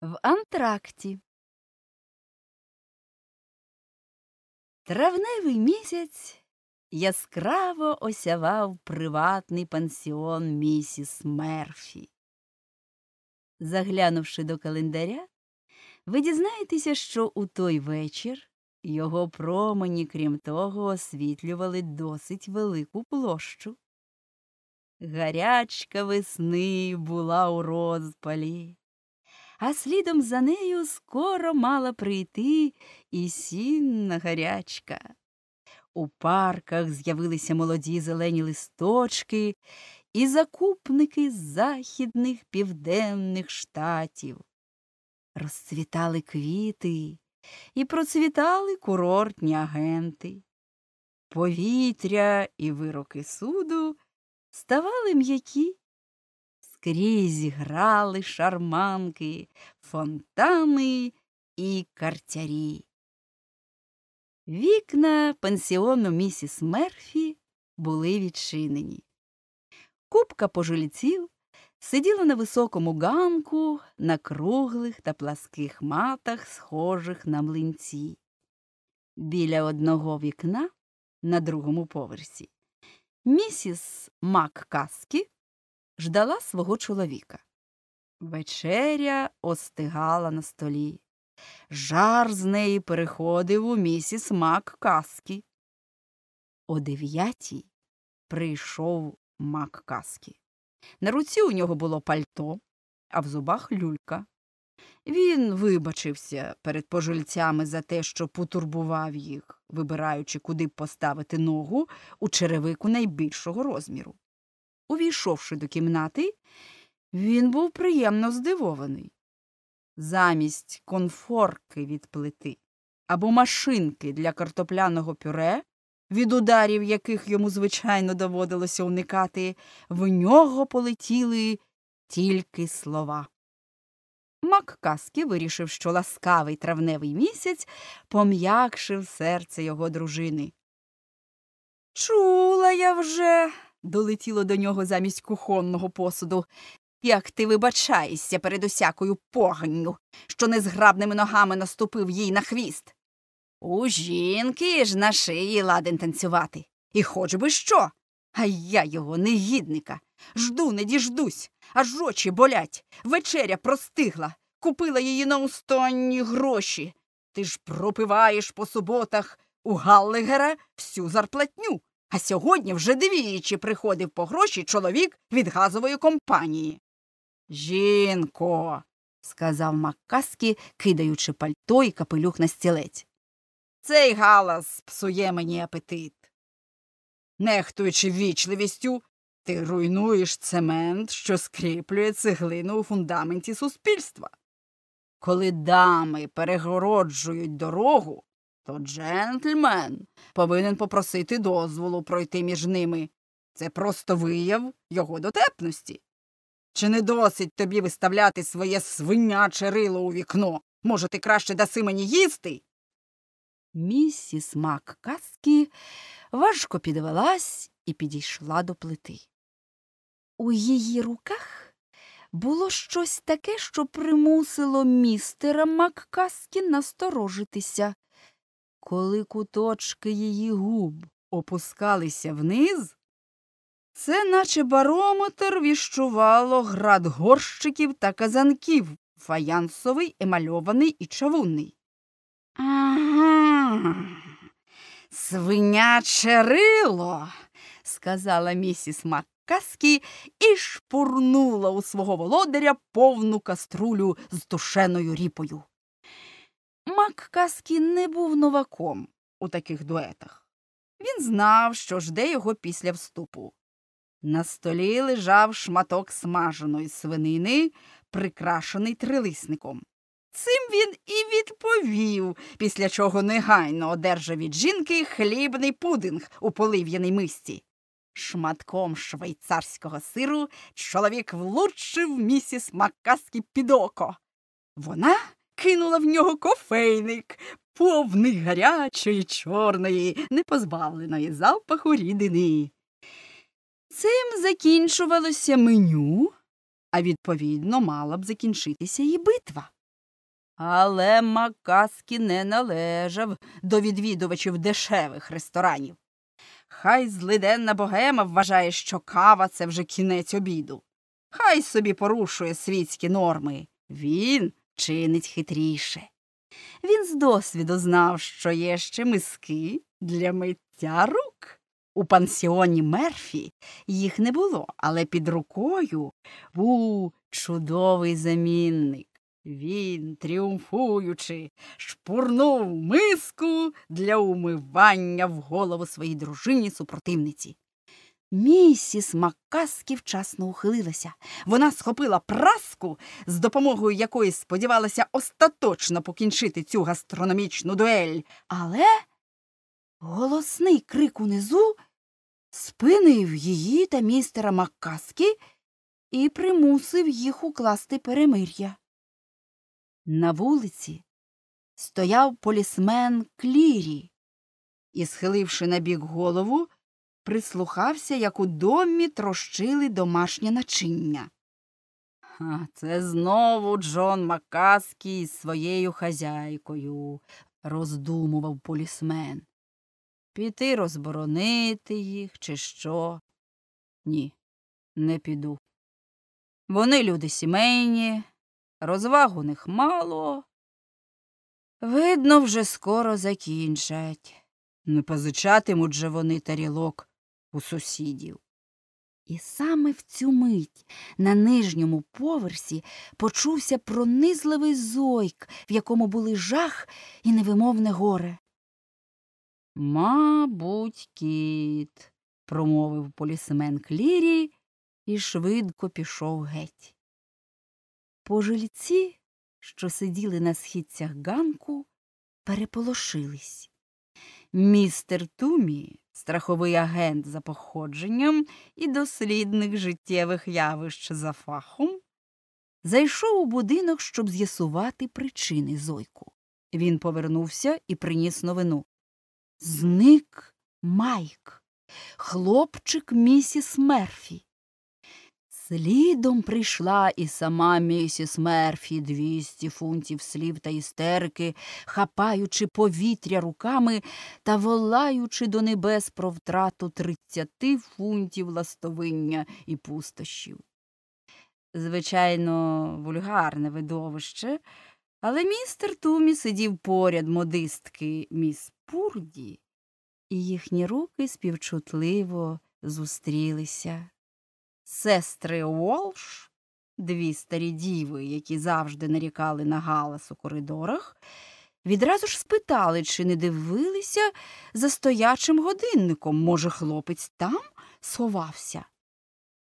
В антракті. Травневий місяць яскраво осявав приватний пансіон місіс Мерфі. Заглянувши до календаря, ви дізнаєтеся, що у той вечір його промені, крім того, освітлювали досить велику площу. Гарячка весни була у розпалі а слідом за нею скоро мала прийти і сінна гарячка. У парках з'явилися молоді зелені листочки і закупники з західних південних штатів. Розцвітали квіти і процвітали курортні агенти. Повітря і вироки суду ставали м'які Скрізь грали шарманки, фонтани і картярі. Вікна пансіону місіс Мерфі були відчинені. Купка пожильців сиділа на високому ганку на круглих та пласких матах, схожих на млинці. Біля одного вікна на другому поверсі місіс Маккаскі ждала свого чоловіка. Вечеря остигала на столі. Жар з неї переходив у місіс Мак Каски. О дев'ятій прийшов Мак Каски. На руці у нього було пальто, а в зубах люлька. Він вибачився перед пожильцями за те, що потурбував їх, вибираючи, куди поставити ногу у черевику найбільшого розміру. Увійшовши до кімнати, він був приємно здивований. Замість конфорки від плити або машинки для картопляного пюре, від ударів яких йому, звичайно, доводилося уникати, в нього полетіли тільки слова. Маккаски вирішив, що ласкавий травневий місяць пом'якшив серце його дружини. Чула я вже долетіло до нього замість кухонного посуду. Як ти вибачаєшся перед усякою поганню, що незграбними ногами наступив їй на хвіст? У жінки ж на шиї ладен танцювати. І хоч би що. А я його негідника. Жду, не діждусь, аж очі болять. Вечеря простигла, купила її на останні гроші. Ти ж пропиваєш по суботах у Галлегера всю зарплатню, а сьогодні вже двічі приходив по гроші чоловік від газової компанії. Жінко, сказав Маккаскі, кидаючи пальто і капелюх на стілець. Цей галас псує мені апетит. Нехтуючи вічливістю, ти руйнуєш цемент, що скріплює цеглину у фундаменті суспільства. Коли дами перегороджують дорогу, то джентльмен повинен попросити дозволу пройти між ними. Це просто вияв його дотепності. Чи не досить тобі виставляти своє свиняче рило у вікно? Може, ти краще даси мені їсти? Місіс Маккаски важко підвелась і підійшла до плити. У її руках було щось таке, що примусило містера Маккаски насторожитися. Коли куточки її губ опускалися вниз, це наче барометр віщувало град горщиків та казанків, фаянсовий, емальований і чавунний. Ага, свиняче рило, сказала місіс Маккаскі і шпурнула у свого володаря повну каструлю з душеною ріпою. Мак казки не був новаком у таких дуетах. Він знав, що жде його після вступу. На столі лежав шматок смаженої свинини, прикрашений трилисником. Цим він і відповів, після чого негайно одержав від жінки хлібний пудинг у полив'яній мисці. Шматком швейцарського сиру чоловік влучив місіс Маккаски під око. Вона кинула в нього кофейник, повний гарячої, чорної, непозбавленої запаху рідини. Цим закінчувалося меню, а відповідно мала б закінчитися і битва. Але Макаски не належав до відвідувачів дешевих ресторанів. Хай злиденна богема вважає, що кава це вже кінець обіду. Хай собі порушує світські норми. Він чинить хитріше. Він з досвіду знав, що є ще миски для миття рук. У пансіоні Мерфі їх не було, але під рукою був чудовий замінник. Він, тріумфуючи, шпурнув миску для умивання в голову своїй дружині супротивниці. Місіс Маккаски вчасно ухилилася. Вона схопила праску, з допомогою якої сподівалася остаточно покінчити цю гастрономічну дуель. Але голосний крик унизу спинив її та містера Маккаски і примусив їх укласти перемир'я. На вулиці стояв полісмен Клірі і, схиливши набік голову, прислухався, як у домі трощили домашнє начиння. А це знову Джон Макаскі із своєю хазяйкою, роздумував полісмен. Піти розборонити їх, чи що? Ні, не піду. Вони люди сімейні, розваг у них мало. Видно, вже скоро закінчать. Не позичатимуть же вони тарілок у сусідів. І саме в цю мить на нижньому поверсі почувся пронизливий зойк, в якому були жах і невимовне горе. Мабуть, кіт, промовив полісмен Клірі і швидко пішов геть. Пожильці, що сиділи на східцях ганку, переполошились. Містер Тумі страховий агент за походженням і дослідник життєвих явищ за фахом, зайшов у будинок, щоб з'ясувати причини зойку. Він повернувся і приніс новину. Зник Майк, хлопчик місіс Мерфі. Слідом прийшла і сама місіс Мерфі двісті фунтів слів та істерки, хапаючи повітря руками та волаючи до небес про втрату тридцяти фунтів ластовиння і пустощів. Звичайно, вульгарне видовище, але містер Тумі сидів поряд модистки міс Пурді, і їхні руки співчутливо зустрілися. Сестри Уолш, дві старі діви, які завжди нарікали на галас у коридорах, відразу ж спитали, чи не дивилися за стоячим годинником. Може, хлопець там сховався.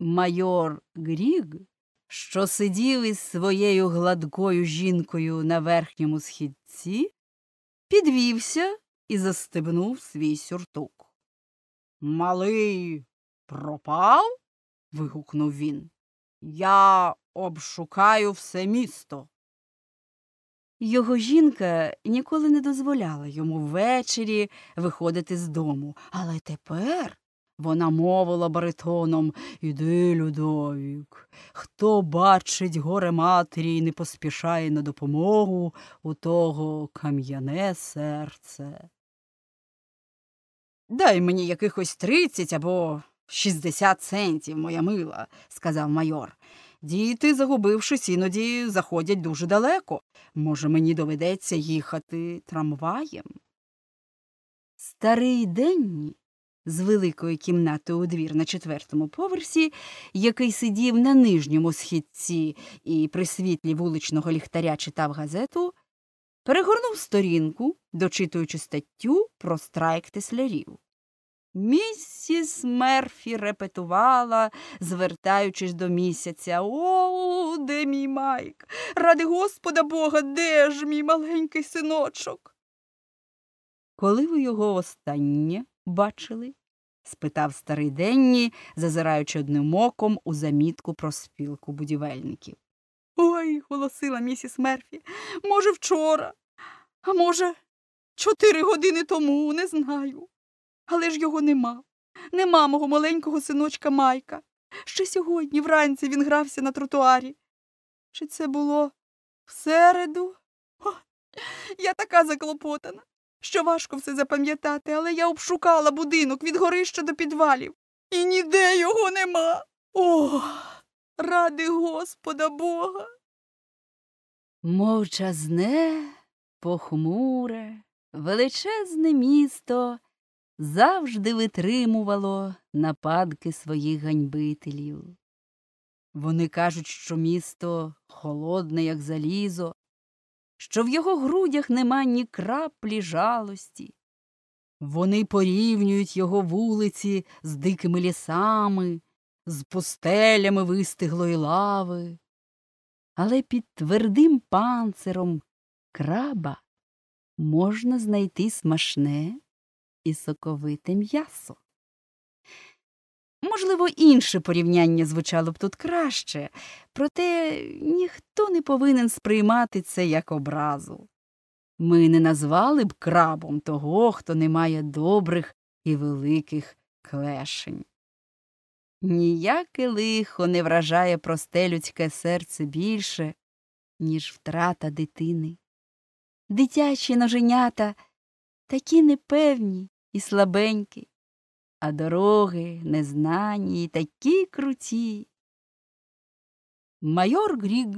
Майор Гріг, що сидів із своєю гладкою жінкою на верхньому східці, підвівся і застебнув свій сюртук. Малий пропав? вигукнув він. Я обшукаю все місто. Його жінка ніколи не дозволяла йому ввечері виходити з дому, але тепер вона мовила баритоном Іди, Людовік, хто бачить горе матері і не поспішає на допомогу у того кам'яне серце. Дай мені якихось тридцять або Шістдесят центів, моя мила, сказав майор. Діти, загубившись, іноді заходять дуже далеко. Може, мені доведеться їхати трамваєм. Старий денні з великої кімнати у двір на четвертому поверсі, який сидів на нижньому східці і при світлі вуличного ліхтаря читав газету, перегорнув сторінку, дочитуючи статтю про страйк теслярів. Місіс Мерфі репетувала, звертаючись до місяця. О, де мій Майк? Ради Господа Бога, де ж мій маленький синочок? Коли ви його останнє бачили? спитав старий Денні, зазираючи одним оком у замітку про спілку будівельників. Ой, голосила місіс Мерфі. Може, вчора, а може, чотири години тому, не знаю. Але ж його нема. Нема мого маленького синочка Майка. Ще сьогодні, вранці, він грався на тротуарі. Чи це було всереду? О, я така заклопотана, що важко все запам'ятати, але я обшукала будинок від горища до підвалів. І ніде його нема. О, ради Господа Бога. Мовчазне, похмуре, величезне місто завжди витримувало нападки своїх ганьбителів. Вони кажуть, що місто холодне, як залізо, що в його грудях нема ні краплі жалості. Вони порівнюють його вулиці з дикими лісами, з пустелями вистиглої лави. Але під твердим панциром краба можна знайти смашне і соковите м'ясо. Можливо, інше порівняння звучало б тут краще, проте ніхто не повинен сприймати це як образу. Ми не назвали б крабом того, хто не має добрих і великих клешень. Ніяке лихо не вражає просте людське серце більше, ніж втрата дитини. Дитячі ноженята – такі непевні і слабенькі, а дороги незнані і такі круті. Майор Гріг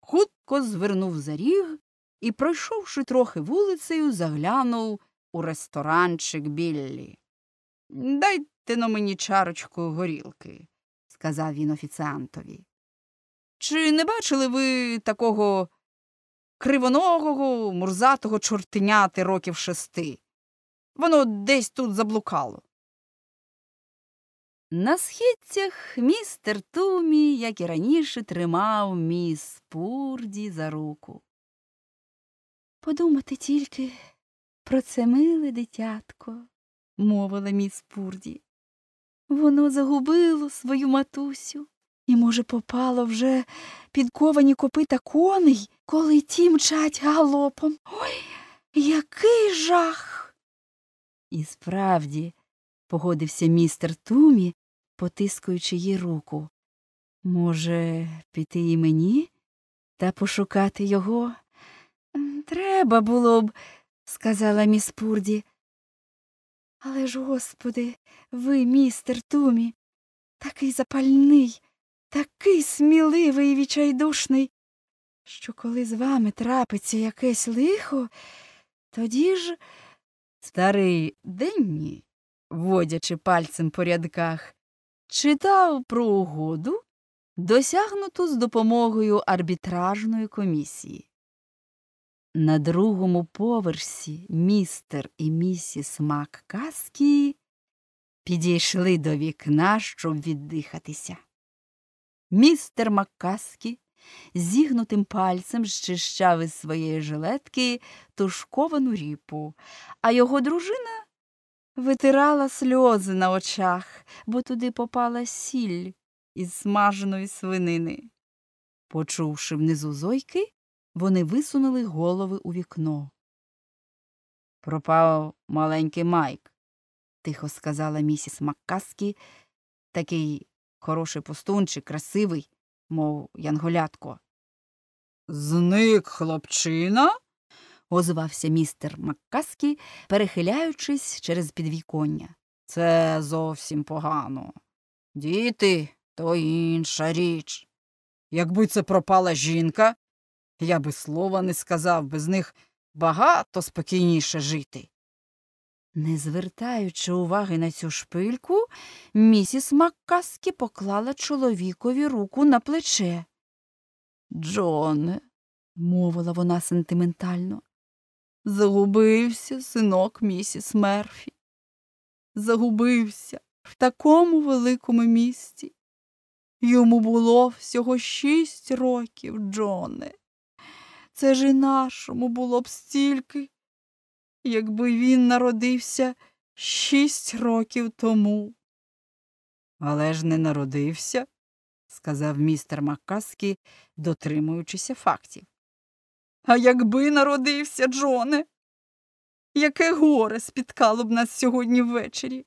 хутко звернув за ріг і, пройшовши трохи вулицею, заглянув у ресторанчик Біллі. Дайте но мені чарочку горілки, сказав він офіціантові. Чи не бачили ви такого кривоногого, мурзатого чортеняти років шести. Воно десь тут заблукало. На східцях містер Тумі, як і раніше, тримав міс Пурді за руку. Подумати тільки про це миле дитятко, мовила міс Пурді. Воно загубило свою матусю і, може, попало вже під ковані копита коней коли ті мчать галопом. Ой, який жах. І справді, погодився містер Тумі, потискуючи їй руку. Може, піти і мені та пошукати його? Треба було б, сказала міс Пурді. Але ж, господи, ви, містер Тумі, такий запальний, такий сміливий і відчайдушний що коли з вами трапиться якесь лихо, тоді ж. Старий Денні, водячи пальцем по рядках, читав про угоду, досягнуту з допомогою арбітражної комісії. На другому поверсі містер і місіс Маккаскі підійшли до вікна, щоб віддихатися. Містер Маккаскі зігнутим пальцем зчищав із своєї жилетки тушковану ріпу, а його дружина витирала сльози на очах, бо туди попала сіль із смаженої свинини. Почувши внизу зойки, вони висунули голови у вікно. Пропав маленький Майк, тихо сказала місіс Маккаскі, такий хороший постунчик, красивий, мов янголятко. Зник хлопчина? озвався містер Маккаскі, перехиляючись через підвіконня. Це зовсім погано. Діти то інша річ. Якби це пропала жінка, я би слова не сказав, без них багато спокійніше жити. Не звертаючи уваги на цю шпильку, місіс Маккаскі поклала чоловікові руку на плече. Джоне, мовила вона сентиментально, загубився синок місіс Мерфі. Загубився в такому великому місті. Йому було всього шість років, Джоне. Це ж і нашому було б стільки якби він народився шість років тому. Але ж не народився, сказав містер Маккаскі, дотримуючися фактів. А якби народився, Джоне, яке горе спіткало б нас сьогодні ввечері.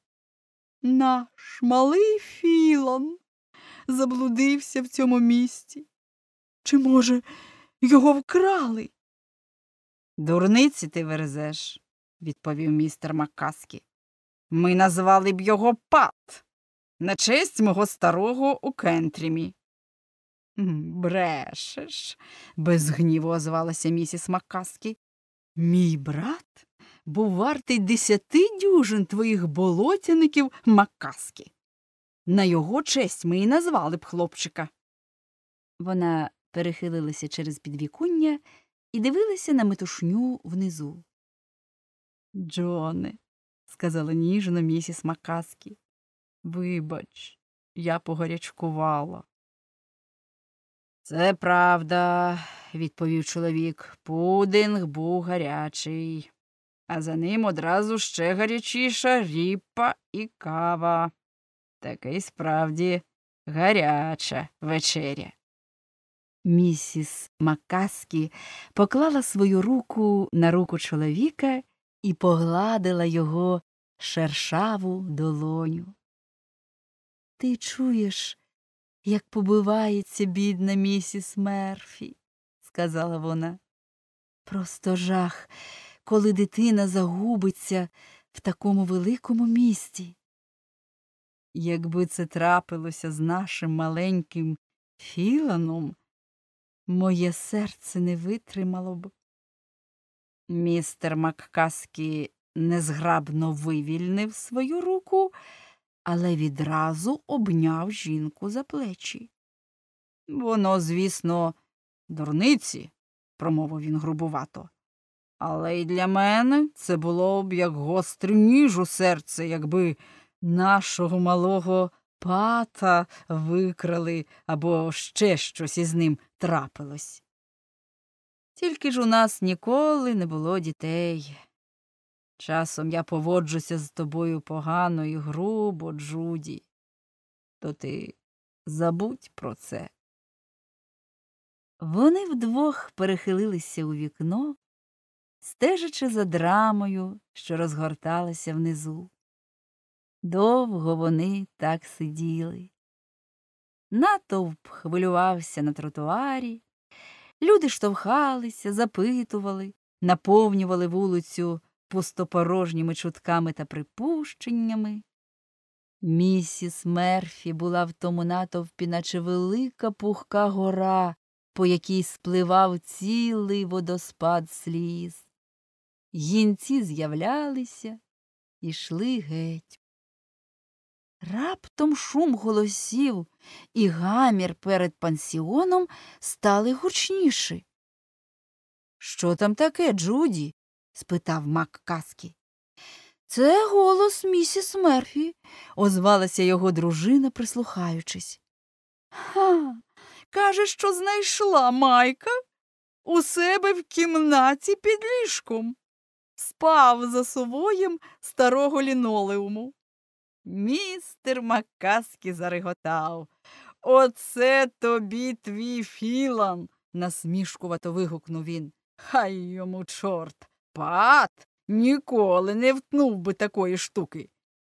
Наш малий Філан заблудився в цьому місті. Чи, може, його вкрали? Дурниці ти верзеш, відповів містер Маккаскі. Ми назвали б його Пат на честь мого старого у Кентрімі. Брешеш, без гніву озвалася місіс Маккаскі. Мій брат був вартий десяти дюжин твоїх болотяників Маккаскі. На його честь ми й назвали б хлопчика. Вона перехилилася через підвікуння і дивилася на метушню внизу. Джоне, сказала ніжно місіс Макаскі. Вибач, я погорячкувала. Це правда, відповів чоловік. Пудинг був гарячий, а за ним одразу ще гарячіша ріпа і кава. Таке справді гаряча вечеря. Місіс Макаскі поклала свою руку на руку чоловіка і погладила його шершаву долоню. Ти чуєш, як побивається бідна місіс Мерфі, сказала вона. Просто жах, коли дитина загубиться в такому великому місті. Якби це трапилося з нашим маленьким філаном, моє серце не витримало б. Містер Маккаскі незграбно вивільнив свою руку, але відразу обняв жінку за плечі. Воно, звісно, дурниці, промовив він грубувато. Але й для мене це було б як гострий ніж у серце, якби нашого малого пата викрали або ще щось із ним трапилось. Тільки ж у нас ніколи не було дітей. Часом я поводжуся з тобою погано і грубо, Джуді, то ти забудь про це. Вони вдвох перехилилися у вікно, стежачи за драмою, що розгорталася внизу. Довго вони так сиділи. Натовп хвилювався на тротуарі, Люди штовхалися, запитували, наповнювали вулицю пустопорожніми чутками та припущеннями. Місіс Мерфі була в тому натовпі, наче велика пухка гора, по якій спливав цілий водоспад сліз. Гінці з'являлися, і йшли геть. Раптом шум голосів і гамір перед пансіоном стали гучніші. Що там таке, Джуді? спитав мак Каскі. Це голос місіс Мерфі, озвалася його дружина, прислухаючись. Ха, каже, що знайшла майка у себе в кімнаті під ліжком, спав за совоєм старого лінолеуму. Містер Макаски зареготав. Оце тобі твій філан, насмішкувато вигукнув він. Хай йому, чорт, пат ніколи не втнув би такої штуки.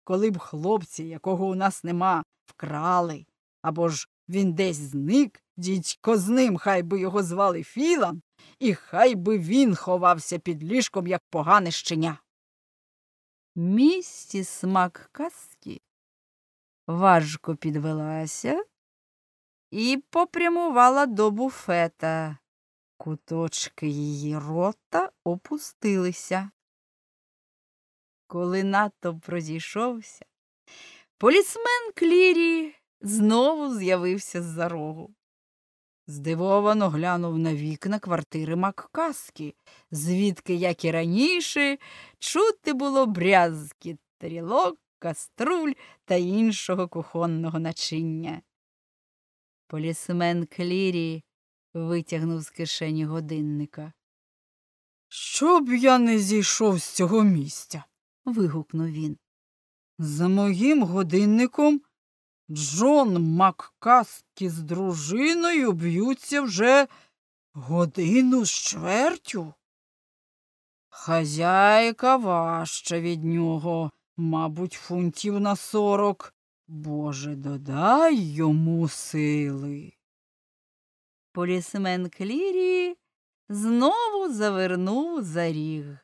Коли б хлопці, якого у нас нема, вкрали, або ж він десь зник, дідько з ним, хай би його звали Філан, і хай би він ховався під ліжком, як погане щеня місті смак казки, важко підвелася і попрямувала до буфета. Куточки її рота опустилися. Коли натовп прозійшовся, полісмен Клірі знову з'явився з за рогу. Здивовано глянув на вікна квартири Маккаски, звідки, як і раніше, чути було брязки трілок, каструль та іншого кухонного начиння. Полісмен Клірі витягнув з кишені годинника. Щоб я не зійшов з цього місця. вигукнув він. За моїм годинником Джон Маккаски з дружиною б'ються вже годину з чвертю. Хазяйка важча від нього, мабуть, фунтів на сорок. Боже, додай йому сили. Полісмен Клірі знову завернув за ріг.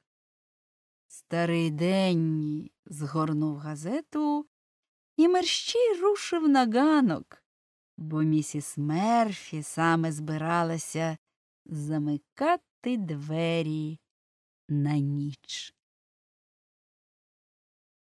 Старий Денні згорнув газету і мерщій рушив на ганок, бо місіс Мерфі саме збиралася замикати двері на ніч.